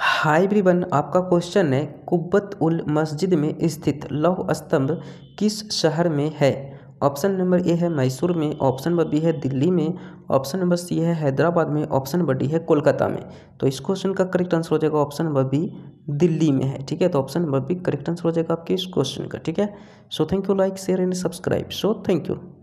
हाय ब्रिबन आपका क्वेश्चन है कुब्बत उल मस्जिद में स्थित लौह स्तंभ किस शहर में है ऑप्शन नंबर ए है मैसूर में ऑप्शन नंबर बी है दिल्ली में ऑप्शन नंबर सी है हैदराबाद में ऑप्शन नंबर डी है कोलकाता में तो इस क्वेश्चन का करेक्ट आंसर हो जाएगा ऑप्शन नंबर बी दिल्ली में है ठीक है तो option number B correct answer हो जाएगा आपके इस क्वेश्चन का ठीक है so thank you like share and subscribe so thank you